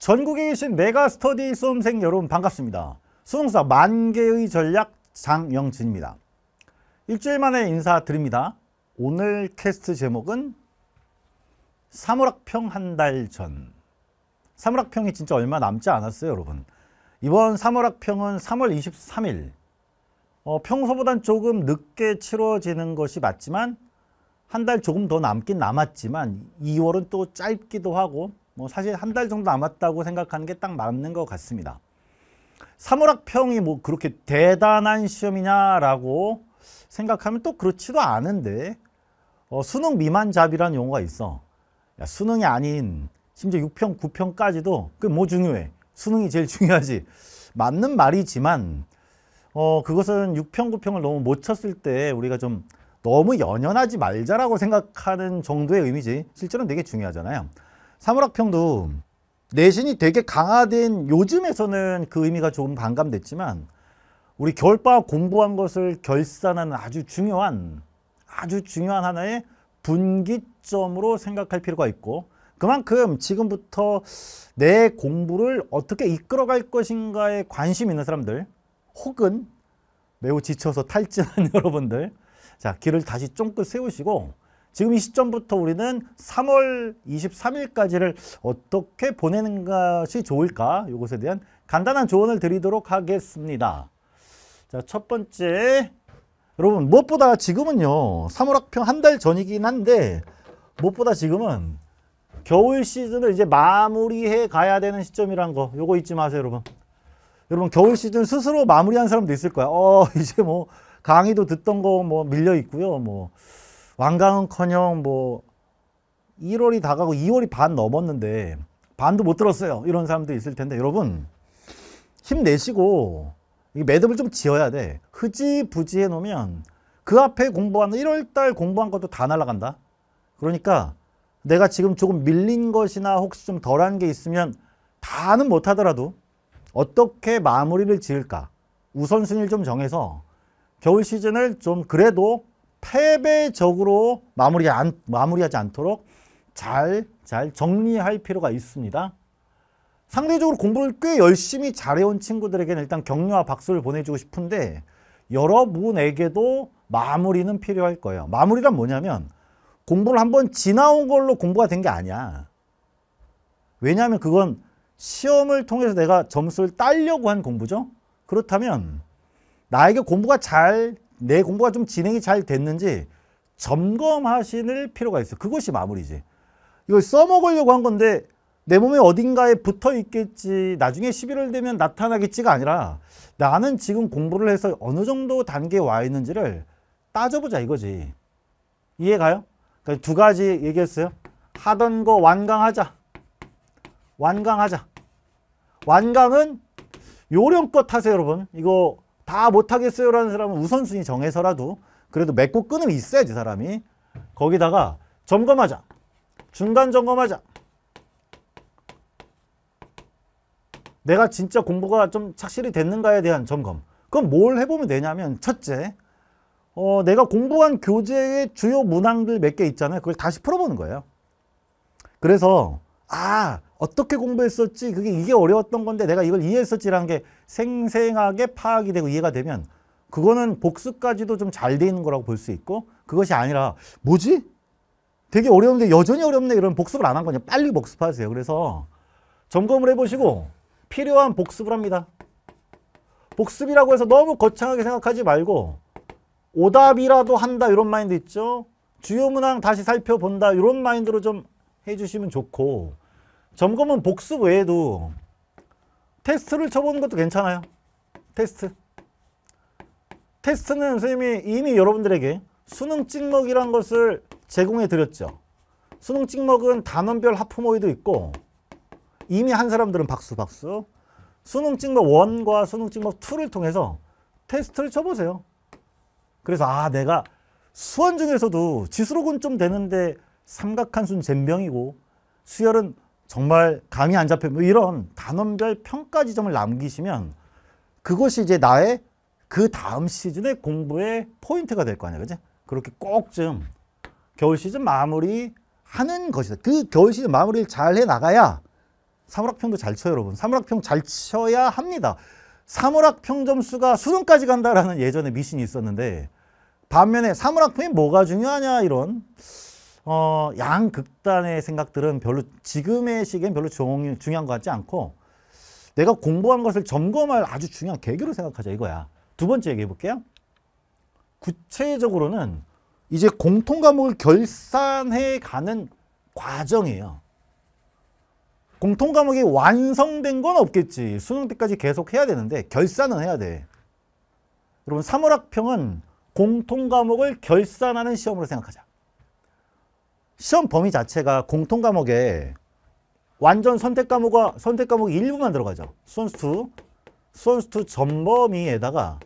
전국에 계신 메가스터디 수험생 여러분 반갑습니다. 수능사 만개의 전략 장영진입니다. 일주일 만에 인사드립니다. 오늘 캐스트 제목은 사물학평 한 달 전. 사물학평이 진짜 얼마 남지 않았어요 여러분. 이번 사물학평은 3월 23일 어, 평소보단 조금 늦게 치러지는 것이 맞지만 한 달 조금 더 남긴 남았지만 2월은 또 짧기도 하고 뭐 사실 한 달 정도 남았다고 생각하는 게 딱 맞는 것 같습니다. 사물학평이 뭐 그렇게 대단한 시험이냐라고 생각하면 또 그렇지도 않은데 어, 수능 미만 잡이라는 용어가 있어. 야, 수능이 아닌 심지어 6평, 9평까지도 그 뭐 중요해. 수능이 제일 중요하지. 맞는 말이지만 어, 그것은 6평, 9평을 너무 못 쳤을 때 우리가 좀 너무 연연하지 말자라고 생각하는 정도의 의미지 실제로는 되게 중요하잖아요. 사물학평도 내신이 되게 강화된 요즘에서는 그 의미가 조금 반감됐지만 우리 겨울방학 공부한 것을 결산하는 아주 중요한 아주 중요한 하나의 분기점으로 생각할 필요가 있고 그만큼 지금부터 내 공부를 어떻게 이끌어갈 것인가에 관심 있는 사람들 혹은 매우 지쳐서 탈진한 여러분들 자 길을 다시 쫑긋 세우시고 지금 이 시점부터 우리는 3월 23일까지를 어떻게 보내는 것이 좋을까? 이것에 대한 간단한 조언을 드리도록 하겠습니다. 자, 첫 번째. 여러분, 무엇보다 지금은요, 3월 학평 한 달 전이긴 한데, 무엇보다 지금은 겨울 시즌을 이제 마무리해 가야 되는 시점이란 거, 요거 잊지 마세요, 여러분. 여러분, 겨울 시즌 스스로 마무리한 사람도 있을 거야. 어, 이제 뭐, 강의도 듣던 거 뭐 밀려 있고요. 뭐, 뭐. 완강은커녕 뭐 1월이 다가고 2월이 반 넘었는데 반도 못 들었어요. 이런 사람도 있을 텐데 여러분 힘내시고 매듭을 좀 지어야 돼. 흐지부지 해놓으면 그 앞에 공부한 1월달 공부한 것도 다 날아간다. 그러니까 내가 지금 조금 밀린 것이나 혹시 좀 덜한 게 있으면 다는 못하더라도 어떻게 마무리를 지을까 우선순위를 좀 정해서 겨울 시즌을 좀 그래도 패배적으로 마무리 안, 마무리하지 않도록 잘, 잘 정리할 필요가 있습니다. 상대적으로 공부를 꽤 열심히 잘해온 친구들에게는 일단 격려와 박수를 보내주고 싶은데 여러분에게도 마무리는 필요할 거예요. 마무리란 뭐냐면 공부를 한번 지나온 걸로 공부가 된 게 아니야. 왜냐하면 그건 시험을 통해서 내가 점수를 따려고 한 공부죠. 그렇다면 나에게 공부가 잘내 공부가 좀 진행이 잘 됐는지 점검하실 필요가 있어. 그것이 마무리지. 이걸 써먹으려고 한 건데 내 몸에 어딘가에 붙어 있겠지 나중에 11월 되면 나타나겠지가 아니라 나는 지금 공부를 해서 어느 정도 단계에 와 있는지를 따져보자 이거지 이해가요? 그러니까 두 가지 얘기했어요 하던 거 완강하자 완강하자 완강은 요령껏 하세요 여러분 이거 다 못하겠어요라는 사람은 우선순위 정해서라도 그래도 맺고 끊음이 있어야지 사람이 거기다가 점검하자 중간 점검하자 내가 진짜 공부가 좀 착실히 됐는가에 대한 점검 그럼 뭘 해보면 되냐면 첫째 어, 내가 공부한 교재의 주요 문항들 몇 개 있잖아요 그걸 다시 풀어보는 거예요 그래서 아 어떻게 공부했었지 그게 이게 어려웠던 건데 내가 이걸 이해했었지라는 게 생생하게 파악이 되고 이해가 되면 그거는 복습까지도 좀 잘 돼 있는 거라고 볼 수 있고 그것이 아니라 뭐지? 되게 어려운데 여전히 어렵네 이런 복습을 안 한 거냐 빨리 복습하세요. 그래서 점검을 해보시고 필요한 복습을 합니다. 복습이라고 해서 너무 거창하게 생각하지 말고 오답이라도 한다 이런 마인드 있죠. 주요 문항 다시 살펴본다 이런 마인드로 좀 해주시면 좋고 점검은 복습 외에도 테스트를 쳐보는 것도 괜찮아요. 테스트. 테스트는 선생님이 이미 여러분들에게 수능 찍먹이란 것을 제공해 드렸죠. 수능 찍먹은 단원별 하프모이도 있고 이미 한 사람들은 박수 박수 수능 찍먹 1과 수능 찍먹 2를 통해서 테스트를 쳐보세요. 그래서 아 내가 수원 중에서도 지수록은 좀 되는데 삼각한순 잼병이고 수열은 정말 감이 안 잡혀 뭐 이런 단원별 평가 지점을 남기시면 그것이 이제 나의 그 다음 시즌의 공부의 포인트가 될 거 아니야 그지 그렇게 꼭 좀 겨울 시즌 마무리 하는 것이다 그 겨울 시즌 마무리를 잘 해 나가야 사물학평도 잘 쳐요 여러분 사물학평 잘 쳐야 합니다 사물학평 점수가 수능까지 간다라는 예전에 미신이 있었는데 반면에 사물학평이 뭐가 중요하냐 이런 어, 양 극단의 생각들은 별로 지금의 시기엔 별로 종, 중요한 것 같지 않고 내가 공부한 것을 점검할 아주 중요한 계기로 생각하자 이거야. 두 번째 얘기해 볼게요. 구체적으로는 이제 공통 과목을 결산해 가는 과정이에요. 공통 과목이 완성된 건 없겠지. 수능 때까지 계속 해야 되는데 결산은 해야 돼. 여러분 3월 학평은 공통 과목을 결산하는 시험으로 생각하자. 시험 범위 자체가 공통 과목에 완전 선택 과목과 선택 과목이 일부만 들어가죠. 선수2선수2 전범위에다가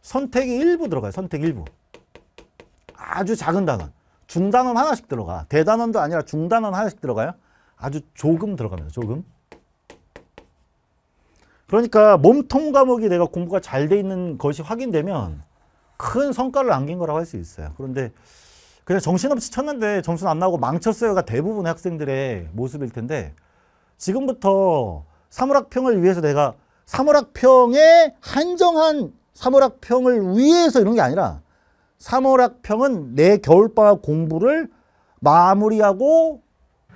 선택이 일부 들어가요. 선택 일부 아주 작은 단원. 중단원 하나씩 들어가. 대단원도 아니라 중단원 하나씩 들어가요. 아주 조금 들어갑니다. 조금. 그러니까 몸통 과목이 내가 공부가 잘 돼 있는 것이 확인되면 큰 성과를 안긴 거라고 할 수 있어요. 그런데 그냥 정신없이 쳤는데 점수는 안 나오고 망쳤어요가 그러니까 대부분의 학생들의 모습일 텐데 지금부터 사물학평을 위해서 내가 사물학평에 한정한 사물학평을 위해서 이런 게 아니라 사물학평은 내 겨울방학 공부를 마무리하고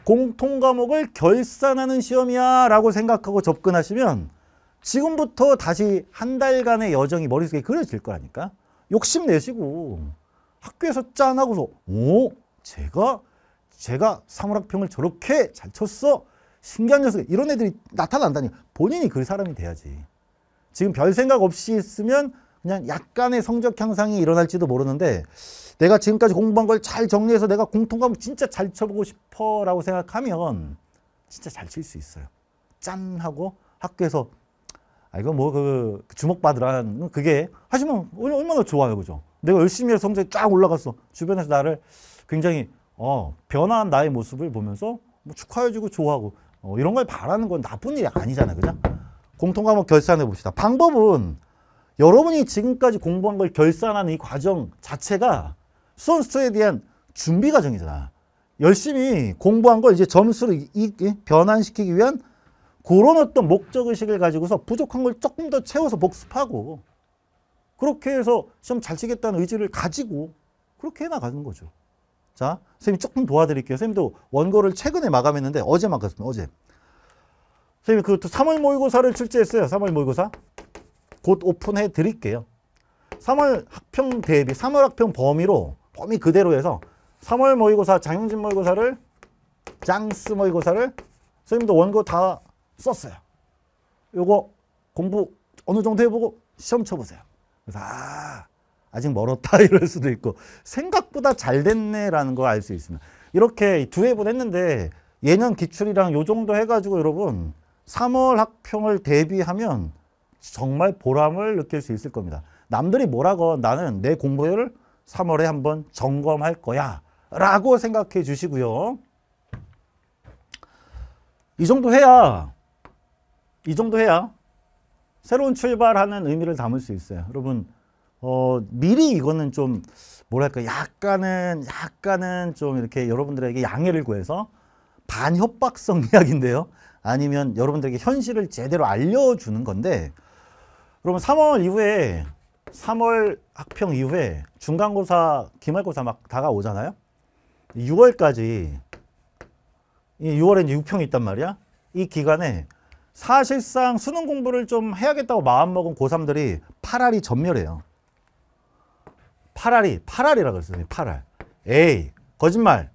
공통 과목을 결산하는 시험이야 라고 생각하고 접근하시면 지금부터 다시 한 달간의 여정이 머릿속에 그려질 거라니까 욕심내시고 학교에서 짠 하고서 오 어? 제가 제가 사물학평을 저렇게 잘 쳤어 신기한 녀석 이런 애들이 나타난다니 본인이 그 사람이 돼야지 지금 별 생각 없이 있으면 그냥 약간의 성적 향상이 일어날지도 모르는데 내가 지금까지 공부한 걸 잘 정리해서 내가 공통과목 진짜 잘 쳐보고 싶어 라고 생각하면 진짜 잘 칠 수 있어요 짠 하고 학교에서 아 이거 뭐 그 주목받으라는 그게 하시면 얼마나 좋아요 그죠 내가 열심히 해서 성적이 쫙 올라갔어. 주변에서 나를 굉장히 어, 변화한 나의 모습을 보면서 뭐 축하해주고 좋아하고 어, 이런 걸 바라는 건 나쁜 일이 아니잖아 그죠? 공통 과목 결산해 봅시다. 방법은 여러분이 지금까지 공부한 걸 결산하는 이 과정 자체가 수험 수초에 대한 준비 과정이잖아. 열심히 공부한 걸 이제 점수로 이, 이, 변환시키기 위한 그런 어떤 목적의식을 가지고서 부족한 걸 조금 더 채워서 복습하고 그렇게 해서 시험 잘 치겠다는 의지를 가지고 그렇게 해나가는 거죠. 자, 선생님 조금 도와드릴게요. 선생님도 원고를 최근에 마감했는데 어제만 갔습니다. 어제. 선생님 그것도 3월 모의고사를 출제했어요. 3월 모의고사. 곧 오픈해 드릴게요. 3월 학평 대비, 3월 학평 범위로 범위 그대로 해서 3월 모의고사, 장영진 모의고사를 짱스 모의고사를 선생님도 원고 다 썼어요. 요거 공부 어느 정도 해보고 시험 쳐보세요. 그래서 아 아직 멀었다 이럴 수도 있고 생각보다 잘 됐네라는 걸 알 수 있습니다. 이렇게 두해분 했는데 예년 기출이랑 요 정도 해가지고 여러분 3월 학평을 대비하면 정말 보람을 느낄 수 있을 겁니다. 남들이 뭐라고 나는 내 공부를 3월에 한번 점검할 거야 라고 생각해 주시고요. 이 정도 해야 이 정도 해야 새로운 출발하는 의미를 담을 수 있어요. 여러분 어, 미리 이거는 좀 뭐랄까 약간은 약간은 좀 이렇게 여러분들에게 양해를 구해서 반협박성 이야기인데요. 아니면 여러분들에게 현실을 제대로 알려주는 건데 그러면 3월 이후에 3월 학평 이후에 중간고사, 기말고사 막 다가오잖아요. 6월까지 6월에 이제 6평이 있단 말이야. 이 기간에 사실상 수능 공부를 좀 해야겠다고 마음먹은 고3들이 8알이 전멸해요. 8알이, 8알이라고 그랬어요. 8알. 에이, 거짓말.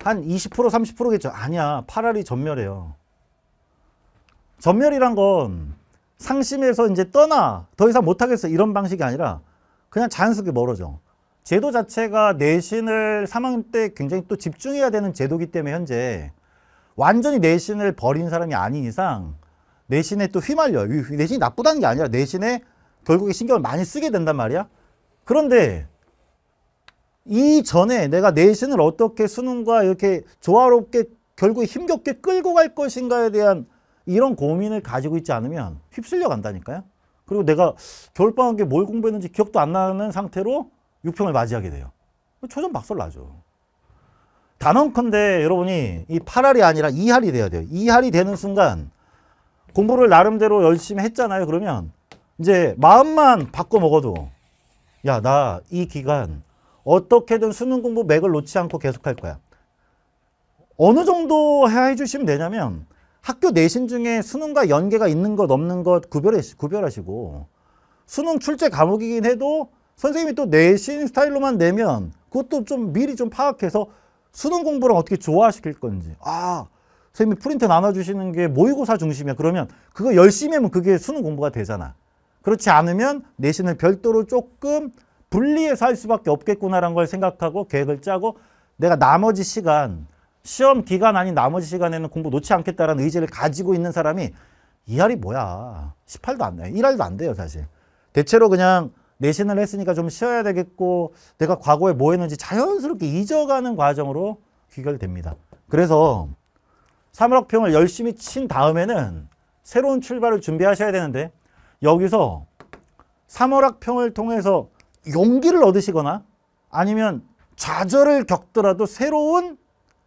한 20% 30%겠죠. 아니야. 8알이 전멸해요. 전멸이란 건 상심해서 이제 떠나 더 이상 못하겠어 이런 방식이 아니라 그냥 자연스럽게 멀어져. 제도 자체가 내신을 3학년 때 굉장히 또 집중해야 되는 제도기 때문에 현재 완전히 내신을 버린 사람이 아닌 이상 내신에 또 휘말려. 내신이 나쁘다는 게 아니라 내신에 결국에 신경을 많이 쓰게 된단 말이야. 그런데 이전에 내가 내신을 어떻게 수능과 이렇게 조화롭게 결국 힘겹게 끌고 갈 것인가에 대한 이런 고민을 가지고 있지 않으면 휩쓸려 간다니까요. 그리고 내가 겨울방학에 뭘 공부했는지 기억도 안 나는 상태로 6평을 맞이하게 돼요. 초전 박살 나죠. 단언컨대 여러분이 이 8할이 아니라 2할이 돼야 돼요. 2할이 되는 순간 공부를 나름대로 열심히 했잖아요. 그러면 이제 마음만 바꿔 먹어도 야, 나 이 기간 어떻게든 수능 공부 맥을 놓지 않고 계속할 거야. 어느 정도 해주시면 되냐면 학교 내신 중에 수능과 연계가 있는 것 없는 것 구별해, 구별하시고 수능 출제 과목이긴 해도 선생님이 또 내신 스타일로만 내면 그것도 좀 미리 좀 파악해서 수능 공부를 어떻게 조화시킬 건지. 아, 선생님이 프린트 나눠주시는 게 모의고사 중심이야. 그러면 그거 열심히 하면 그게 수능 공부가 되잖아. 그렇지 않으면 내신을 별도로 조금 분리해서 할 수밖에 없겠구나라는 걸 생각하고 계획을 짜고 내가 나머지 시간, 시험 기간 아닌 나머지 시간에는 공부 놓지 않겠다라는 의지를 가지고 있는 사람이 이알이 뭐야. 18도 안돼요 1알도 안 돼요, 사실. 대체로 그냥 내신을 했으니까 좀 쉬어야 되겠고 내가 과거에 뭐 했는지 자연스럽게 잊어가는 과정으로 귀결됩니다. 그래서 사물학평을 열심히 친 다음에는 새로운 출발을 준비하셔야 되는데 여기서 3월학평을 통해서 용기를 얻으시거나 아니면 좌절을 겪더라도 새로운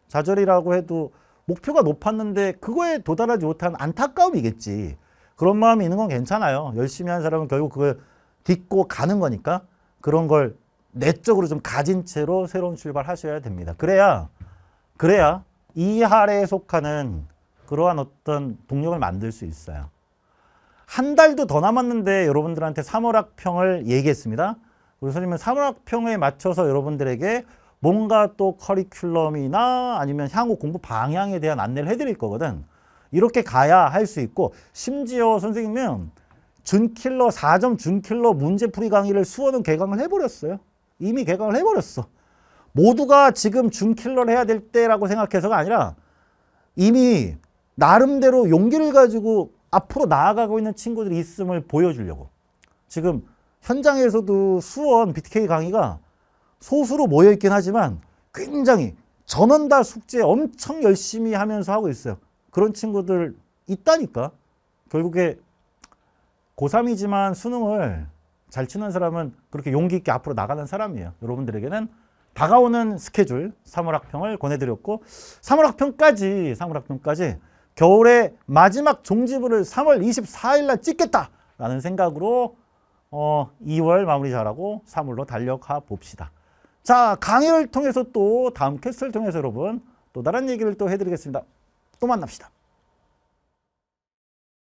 좌절이라고 해도 목표가 높았는데 그거에 도달하지 못한 안타까움이겠지. 그런 마음이 있는 건 괜찮아요. 열심히 한 사람은 결국 그걸 딛고 가는 거니까 그런 걸 내적으로 좀 가진 채로 새로운 출발하셔야 됩니다. 그래야 그래야 이 할에 속하는 그러한 어떤 동력을 만들 수 있어요. 한 달도 더 남았는데 여러분들한테 3월 학평을 얘기했습니다. 우리 선생님은 3월 학평에 맞춰서 여러분들에게 뭔가 또 커리큘럼이나 아니면 향후 공부 방향에 대한 안내를 해드릴 거거든. 이렇게 가야 할 수 있고 심지어 선생님은 준킬러 4점 준킬러 문제풀이 강의를 수원은 개강을 해버렸어요. 이미 개강을 해버렸어. 모두가 지금 준킬러를 해야 될 때라고 생각해서가 아니라 이미 나름대로 용기를 가지고 앞으로 나아가고 있는 친구들이 있음을 보여주려고 지금 현장에서도 수원 BTK 강의가 소수로 모여있긴 하지만 굉장히 전원 다 숙제 엄청 열심히 하면서 하고 있어요. 그런 친구들 있다니까 결국에 고3이지만 수능을 잘 치는 사람은 그렇게 용기 있게 앞으로 나가는 사람이에요. 여러분들에게는 다가오는 스케줄 3월 학평을 권해드렸고 3월 학평까지 3월 학평까지 겨울의 마지막 종지부를 3월 24일 날 찍겠다라는 생각으로 어, 2월 마무리 잘하고 3월로 달려가 봅시다. 자 강의를 통해서 또 다음 캐스트를 통해서 여러분 또 다른 얘기를 또 해드리겠습니다. 또 만납시다.